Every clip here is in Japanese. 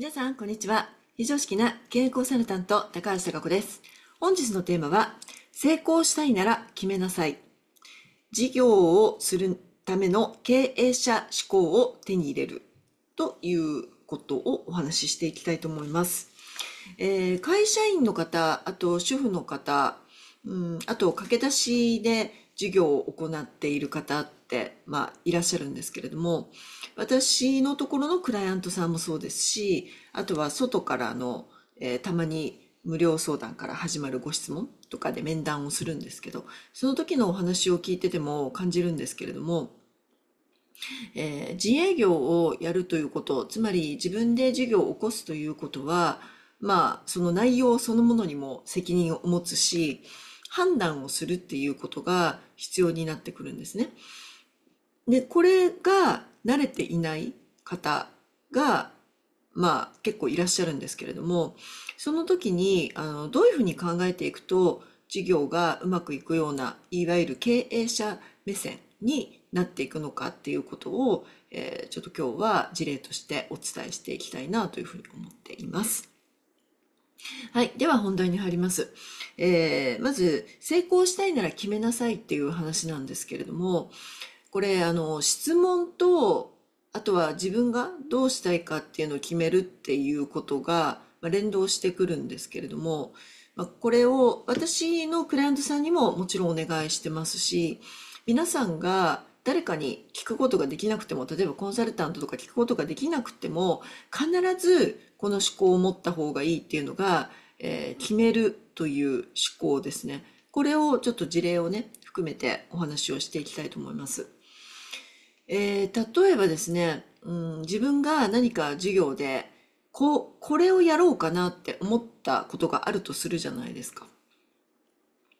皆さん、こんにちは。非常識な経営コサルタント、高橋貴子です。本日のテーマは、成功したいなら決めなさい。事業をするための経営者志向を手に入れるということをお話ししていきたいと思います。えー、会社員の方、あと主婦の方、うん、あと駆け出しで授業を行っている方って、まあ、いらっしゃるんですけれども私のところのクライアントさんもそうですしあとは外からの、えー、たまに無料相談から始まるご質問とかで面談をするんですけどその時のお話を聞いてても感じるんですけれども、えー、自営業をやるということつまり自分で事業を起こすということはまあその内容そのものにも責任を持つし判断をするっていうことが必要になってくるんですね。で、これが慣れていない方が、まあ結構いらっしゃるんですけれども、その時に、あの、どういうふうに考えていくと、事業がうまくいくような、いわゆる経営者目線になっていくのかっていうことを、えー、ちょっと今日は事例としてお伝えしていきたいなというふうに思っています。はい。では本題に入ります。えー、まず、成功したいなら決めなさいっていう話なんですけれども、これ、あの、質問と、あとは自分がどうしたいかっていうのを決めるっていうことが、まあ、連動してくるんですけれども、まあ、これを私のクライアントさんにももちろんお願いしてますし、皆さんが誰かに聞くことができなくても例えばコンサルタントとか聞くことができなくても必ずこの思考を持った方がいいっていうのが、えー、決めるという思考ですねこれをちょっと事例をね含めてお話をしていきたいと思います。えー、例えばですね、うん、自分が何か授業でここれをやろうかなって思ったことがあるとするじゃないですか。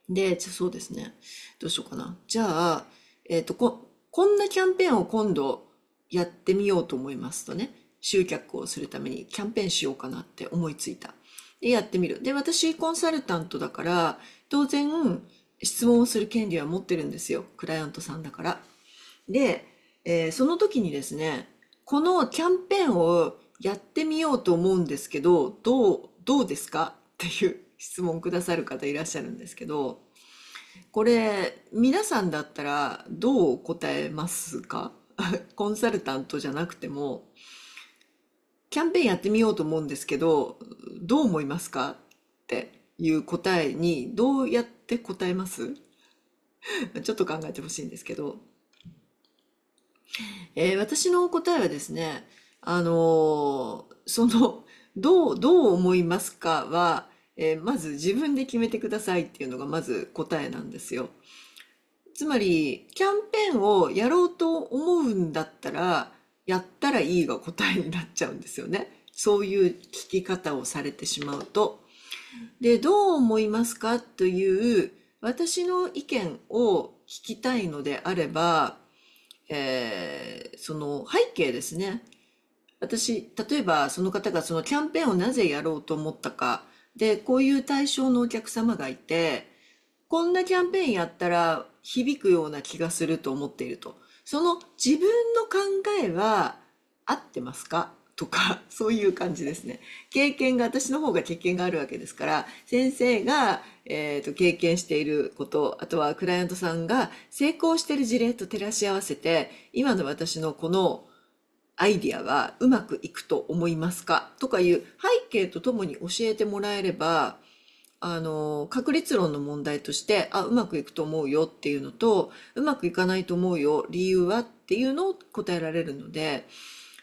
で、そうですね。どうしようかな。じゃあ、えっ、ー、とこ、こんなキャンペーンを今度やってみようと思いますとね、集客をするためにキャンペーンしようかなって思いついた。で、やってみる。で、私、コンサルタントだから、当然、質問をする権利は持ってるんですよ。クライアントさんだから。で、えー、その時にですね、このキャンペーンをやってみようと思うんですけど、どう、どうですかっていう質問くださる方いらっしゃるんですけど、これ、皆さんだったらどう答えますか コンサルタントじゃなくても、キャンペーンやってみようと思うんですけど、どう思いますかっていう答えに、どうやって答えます ちょっと考えてほしいんですけど。えー、私の答えはですね、あのー、その、どう、どう思いますかは、えー、まず自分で決めてくださいっていうのがまず答えなんですよ。つまり、キャンペーンをやろうと思うんだったら、やったらいいが答えになっちゃうんですよね。そういう聞き方をされてしまうと。で、どう思いますかという私の意見を聞きたいのであれば、えー、その背景ですね。私、例えばその方がそのキャンペーンをなぜやろうと思ったか、で、こういう対象のお客様がいて、こんなキャンペーンやったら響くような気がすると思っていると。その自分の考えは合ってますかとか、そういう感じですね。経験が、私の方が経験があるわけですから、先生が、えー、と、経験していること、あとはクライアントさんが成功している事例と照らし合わせて、今の私のこのアイディアはうまくいくと思いますかとかいう背景とともに教えてもらえれば、あの、確率論の問題として、あ、うまくいくと思うよっていうのと、うまくいかないと思うよ、理由はっていうのを答えられるので、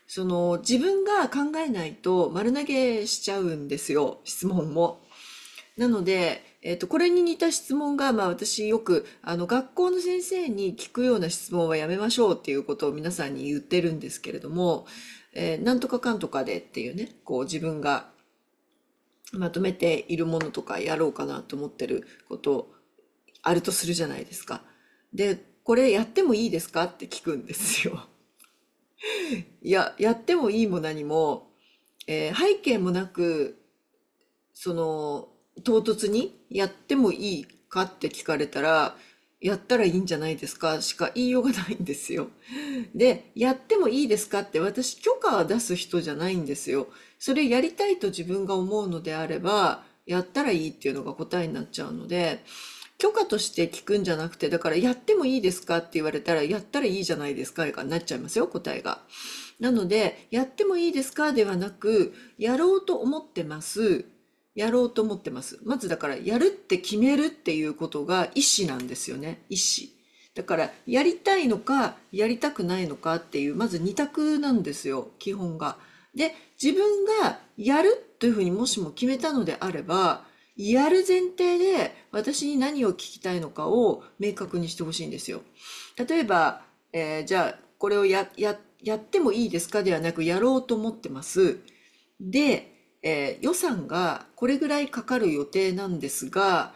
その自分が考えないと丸投げしちゃうんですよ、質問も。なので、えっ、と、これに似た質問が、まあ私よく、あの、学校の先生に聞くような質問はやめましょうっていうことを皆さんに言ってるんですけれども、えー、なんとかかんとかでっていうね、こう自分がまとめているものとかやろうかなと思ってることあるとするじゃないですか。で、これやってもいいですかって聞くんですよ。いや、やってもいいも何も、えー、背景もなく、その、唐突にやってもいいかって聞かれたら、やったらいいんじゃないですかしか言いようがないんですよ。で、やってもいいですかって私許可は出す人じゃないんですよ。それやりたいと自分が思うのであれば、やったらいいっていうのが答えになっちゃうので、許可として聞くんじゃなくて、だからやってもいいですかって言われたら、やったらいいじゃないですかになっちゃいますよ、答えが。なので、やってもいいですかではなく、やろうと思ってます。やろうと思ってます。まずだからやるって決めるっていうことが意思なんですよね。意思。だからやりたいのかやりたくないのかっていうまず二択なんですよ基本が。で自分がやるというふうにもしも決めたのであればやる前提で私に何を聞きたいのかを明確にしてほしいんですよ。例えば、えー、じゃあこれをやややってもいいですかではなくやろうと思ってます。でえー、予算がこれぐらいかかる予定なんですが、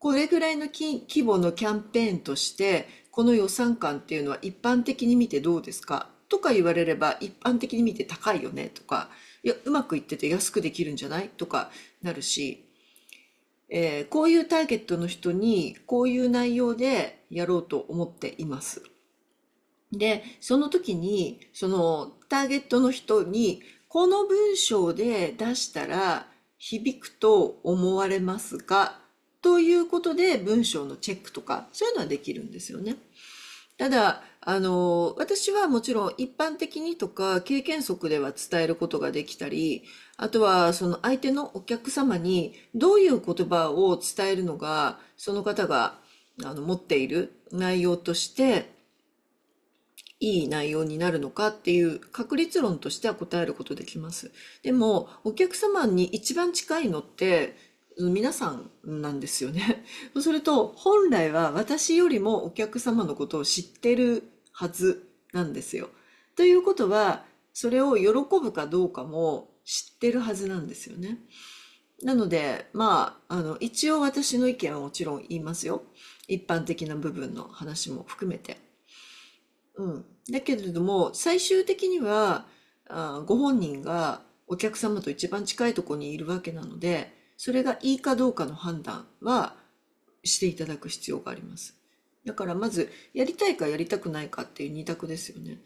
これぐらいの規模のキャンペーンとして、この予算感っていうのは一般的に見てどうですかとか言われれば、一般的に見て高いよねとか、いや、うまくいってて安くできるんじゃないとかなるし、えー、こういうターゲットの人にこういう内容でやろうと思っています。で、その時に、そのターゲットの人にこの文章で出したら響くと思われますかということで文章のチェックとかそういうのはできるんですよね。ただあの私はもちろん一般的にとか経験則では伝えることができたりあとはその相手のお客様にどういう言葉を伝えるのがその方があの持っている内容としていい内容になるのかっていう確率論としては答えることできます。でもお客様に一番近いのって皆さんなんですよね。そうすると本来は私よりもお客様のことを知ってるはずなんですよ。ということはそれを喜ぶかどうかも知ってるはずなんですよね。なので、まあ、あの、一応私の意見はもちろん言いますよ。一般的な部分の話も含めて。うん。だけれども、最終的には、あご本人がお客様と一番近いところにいるわけなので、それがいいかどうかの判断はしていただく必要があります。だからまず、やりたいかやりたくないかっていう二択ですよね。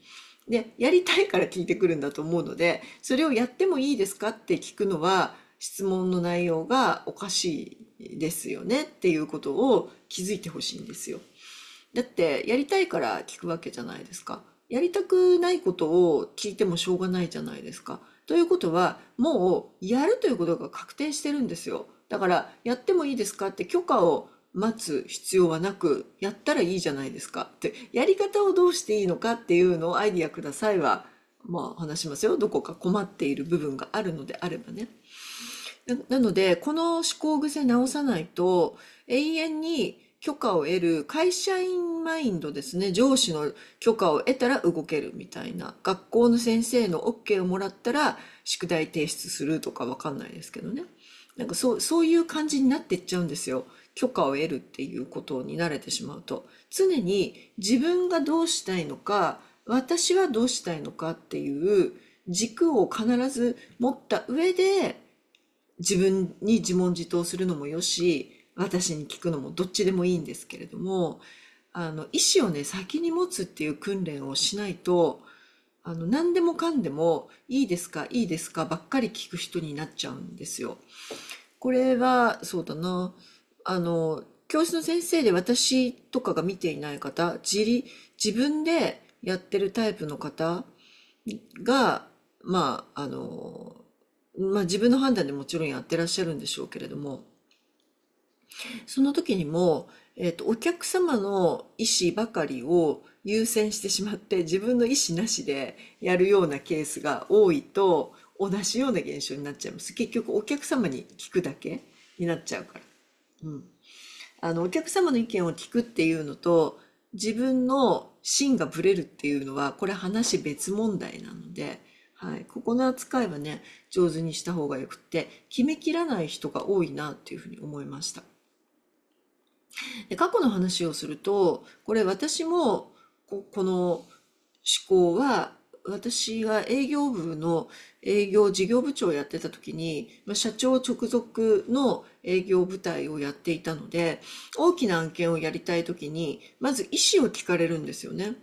で、やりたいから聞いてくるんだと思うので、それをやってもいいですかって聞くのは、質問の内容がおかしいですよねっていうことを気づいてほしいんですよ。だってやりたいから聞くわけじゃないですか。やりたくないことを聞いてもしょうがないじゃないですか。ということはもうやるということが確定してるんですよ。だからやってもいいですかって許可を待つ必要はなくやったらいいじゃないですかってやり方をどうしていいのかっていうのをアイディアくださいはまあ話しますよどこか困っている部分があるのであればね。なのでこの思考癖直さないと永遠に許可を得る会社員マインドですね上司の許可を得たら動けるみたいな学校の先生の OK をもらったら宿題提出するとか分かんないですけどねなんかそうそういう感じになってっちゃうんですよ許可を得るっていうことに慣れてしまうと常に自分がどうしたいのか私はどうしたいのかっていう軸を必ず持った上で自分に自問自答するのもよし私に聞くのもどっちでもいいんですけれどもあの意思をね先に持つっていう訓練をしないとあの何でもかんでもいいですかいいですかばっかり聞く人になっちゃうんですよ。これはそうだなあの教室の先生で私とかが見ていない方自理自分でやってるタイプの方がまああのまあ自分の判断でもちろんやってらっしゃるんでしょうけれどもその時にも、えっ、ー、と、お客様の意思ばかりを優先してしまって自分の意思なしでやるようなケースが多いと同じような現象になっちゃいます。結局お客様に聞くだけになっちゃうから。うん。あの、お客様の意見を聞くっていうのと自分の芯がぶれるっていうのはこれ話別問題なので、はい、ここの扱いはね上手にした方がよくって決めきらない人が多いなっていうふうに思いました。で過去の話をするとこれ私もこの思考は私が営業部の営業事業部長をやってた時に、ま社長直属の営業部隊をやっていたので大きな案件をやりたい時にまず意思を聞かれるんですよね。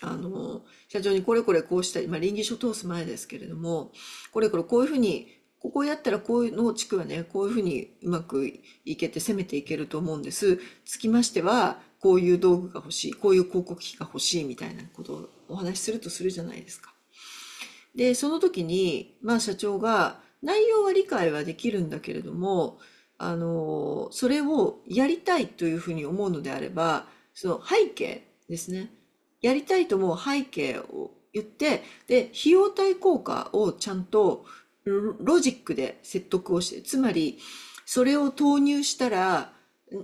あの社長にこれこれこうしたり、まあ、臨議書通す前ですけれどもこれこれこういうふうにここやったらこういう農地区はね、こういうふうにうまくいけて攻めていけると思うんです。つきましては、こういう道具が欲しい、こういう広告費が欲しいみたいなことをお話しするとするじゃないですか。で、その時に、まあ社長が、内容は理解はできるんだけれども、あの、それをやりたいというふうに思うのであれば、その背景ですね。やりたいと思う背景を言って、で、費用対効果をちゃんとロジックで説得をして、つまり、それを投入したら、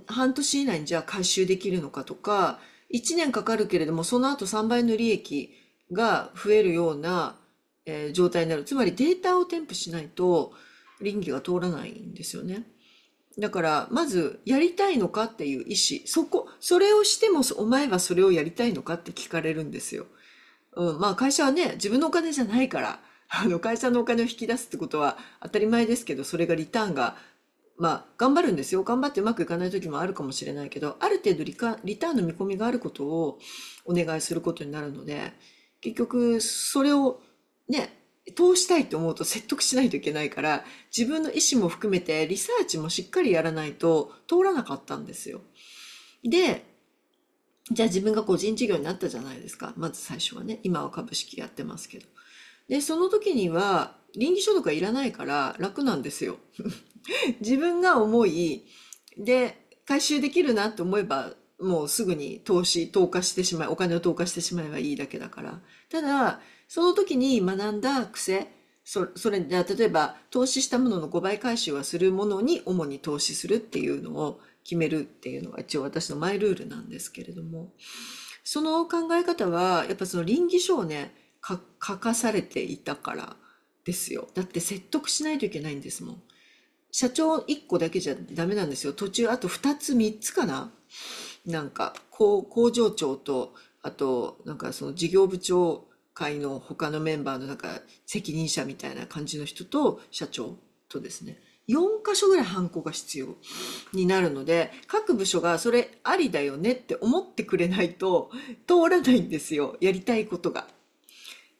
半年以内にじゃあ回収できるのかとか、1年かかるけれども、その後3倍の利益が増えるような、えー、状態になる。つまりデータを添付しないと、倫理が通らないんですよね。だから、まず、やりたいのかっていう意思。そこ、それをしても、お前はそれをやりたいのかって聞かれるんですよ。うん、まあ会社はね、自分のお金じゃないから、あの会社のお金を引き出すってことは当たり前ですけどそれがリターンがまあ頑張るんですよ頑張ってうまくいかない時もあるかもしれないけどある程度リカリターンの見込みがあることをお願いすることになるので結局それをね通したいと思うと説得しないといけないから自分の意思も含めてリサーチもしっかりやらないと通らなかったんですよ。でじゃあ自分が個人事業になったじゃないですかまず最初はね今は株式やってますけど。で、その時には、臨時所得はいらないから楽なんですよ。自分が思い、で、回収できるなと思えば、もうすぐに投資、投下してしまい、お金を投下してしまえばいいだけだから。ただ、その時に学んだ癖、そそれで、例えば、投資したものの5倍回収はするものに主に投資するっていうのを決めるっていうのが一応私のマイルールなんですけれども、その考え方は、やっぱその臨時書をね、書かされていたからですよだって説得しないといけないんですもん社長1個だけじゃダメなんですよ途中あと2つ3つかななんか工場長とあとなんかその事業部長会の他のメンバーのなんか責任者みたいな感じの人と社長とですね4箇所ぐらいハンコが必要になるので各部署がそれありだよねって思ってくれないと通らないんですよやりたいことが。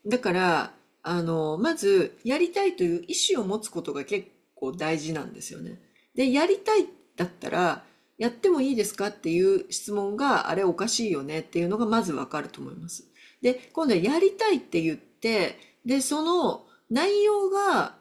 だから、あの、まず、やりたいという意思を持つことが結構大事なんですよね。で、やりたいだったら、やってもいいですかっていう質問があれおかしいよねっていうのがまずわかると思います。で、今度はやりたいって言って、で、その内容が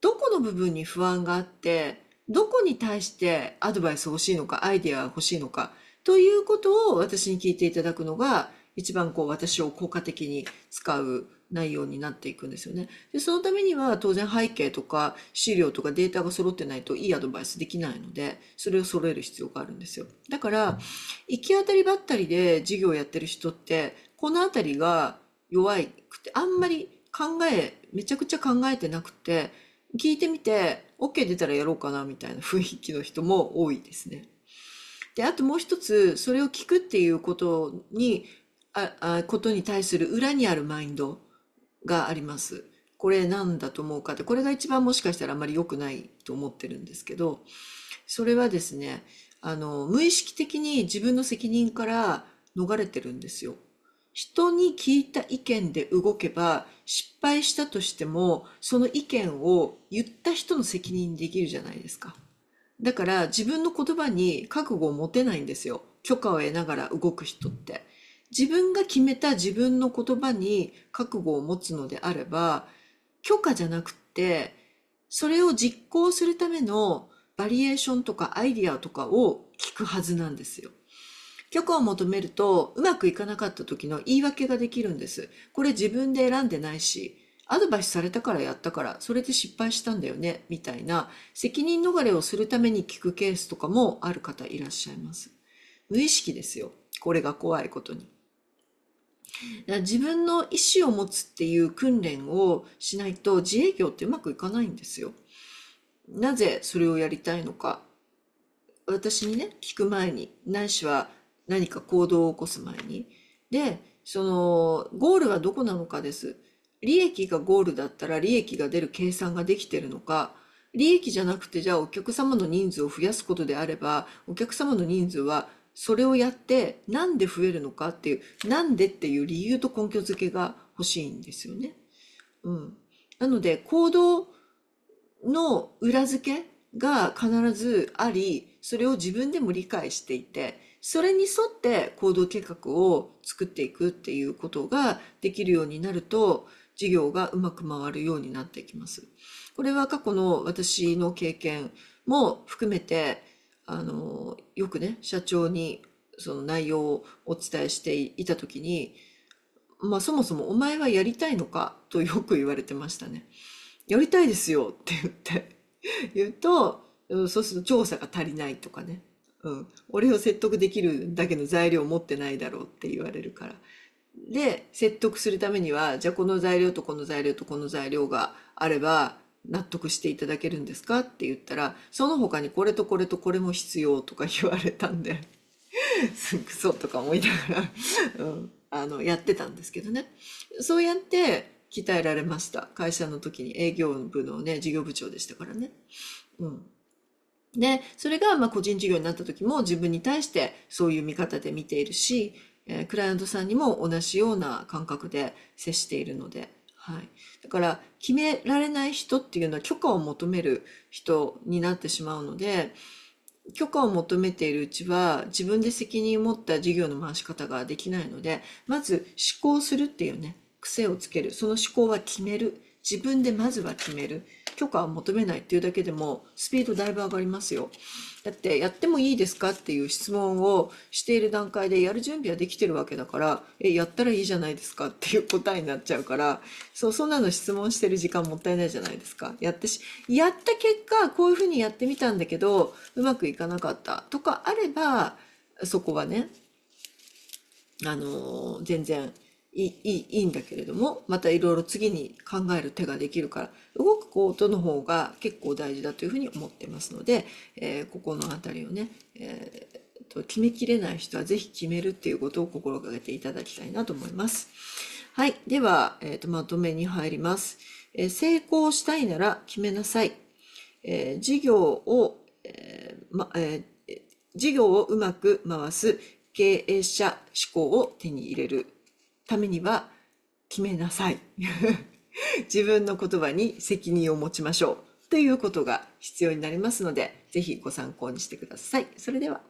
どこの部分に不安があって、どこに対してアドバイス欲しいのか、アイデア欲しいのか、ということを私に聞いていただくのが一番こう私を効果的に使う内容になっていくんですよね。で、そのためには当然背景とか資料とかデータが揃ってないといいアドバイスできないので、それを揃える必要があるんですよ。だから、行き当たりばったりで事業をやってる人って、この辺りが弱くて、あんまり考え、めちゃくちゃ考えてなくて、聞いてみて、OK 出たらやろうかなみたいな雰囲気の人も多いですね。で、あともう一つ、それを聞くっていうことにああことに対する裏にあるマインドがあります。これ何だと思うかってこれが一番もしかしたらあまり良くないと思ってるんですけどそれはですねあの無意識的に自分の責任から逃れてるんですよ。人に聞いた意見で動けば失敗したとしてもその意見を言った人の責任できるじゃないですか。だから自分の言葉に覚悟を持てないんですよ。許可を得ながら動く人って。自分が決めた自分の言葉に覚悟を持つのであれば、許可じゃなくて、それを実行するためのバリエーションとかアイディアとかを聞くはずなんですよ。許可を求めると、うまくいかなかった時の言い訳ができるんです。これ自分で選んでないし、アドバイスされたからやったから、それで失敗したんだよね、みたいな、責任逃れをするために聞くケースとかもある方いらっしゃいます。無意識ですよ。これが怖いことに。自分の意思を持つっていう訓練をしないと自営業ってうまくいかないんですよ。なぜそれをやりたいのか。私にね、聞く前に、ないしは何か行動を起こす前に。で、その、ゴールはどこなのかです。利益がゴールだったら利益が出る計算ができてるのか、利益じゃなくてじゃあお客様の人数を増やすことであれば、お客様の人数はそれをやってなんで増えるのかっていうなんでっていう理由と根拠付けが欲しいんですよね。うん、なので行動の裏付けが必ずありそれを自分でも理解していてそれに沿って行動計画を作っていくっていうことができるようになると事業がうまく回るようになってきます。これは過去の私の経験も含めてあのよくね社長にその内容をお伝えしていた時に、まあ、そもそも「お前はやりたいのか?」とよく言われてましたね。やりたいですよって言って言うとそうすると調査が足りないとかね、うん、俺を説得できるだけの材料を持ってないだろうって言われるから。で説得するためにはじゃあこの材料とこの材料とこの材料があれば納得していただけるんですかって言ったら、その他にこれとこれとこれも必要とか言われたんで、す ぐそうとか思いながら、うん、あの、やってたんですけどね。そうやって鍛えられました。会社の時に営業部のね、事業部長でしたからね。うん。で、それがまあ個人事業になった時も自分に対してそういう見方で見ているし、えー、クライアントさんにも同じような感覚で接しているので、はい、だから決められない人っていうのは許可を求める人になってしまうので許可を求めているうちは自分で責任を持った事業の回し方ができないのでまず思考するっていうね癖をつけるその思考は決める自分でまずは決める許可を求めないっていうだけでもスピードだいぶ上がりますよ。だってやってもいいですかっていう質問をしている段階でやる準備はできてるわけだからえやったらいいじゃないですかっていう答えになっちゃうからそうそんなの質問してる時間もったいないじゃないですか。やってしやった結果こういうふうにやってみたんだけどうまくいかなかったとかあればそこはねあの全然いいいいんだけれどもまたいろいろ次に考える手ができるから動くことの方が結構大事だというふうに思ってますので、えー、ここの辺りをね、えーと、決めきれない人は是非決めるっていうことを心がけていただきたいなと思います。はい。では、えーと、まとめに入ります、えー、成功したいなら決めなさい。えー、事業を、えーまえー、事業をうまく回す経営者志向を手に入れる。ためには決めなさい 自分の言葉に責任を持ちましょうということが必要になりますので是非ご参考にしてください。それでは